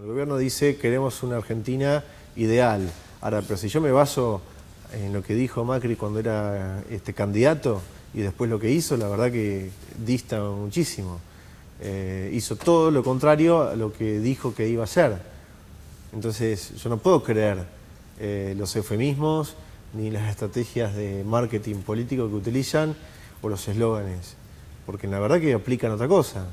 el gobierno dice, queremos una Argentina ideal. Ahora, pero si yo me baso en lo que dijo Macri cuando era este candidato y después lo que hizo, la verdad que dista muchísimo. Eh, hizo todo lo contrario a lo que dijo que iba a ser. Entonces, yo no puedo creer eh, los eufemismos ni las estrategias de marketing político que utilizan o los eslóganes, porque la verdad que aplican otra cosa.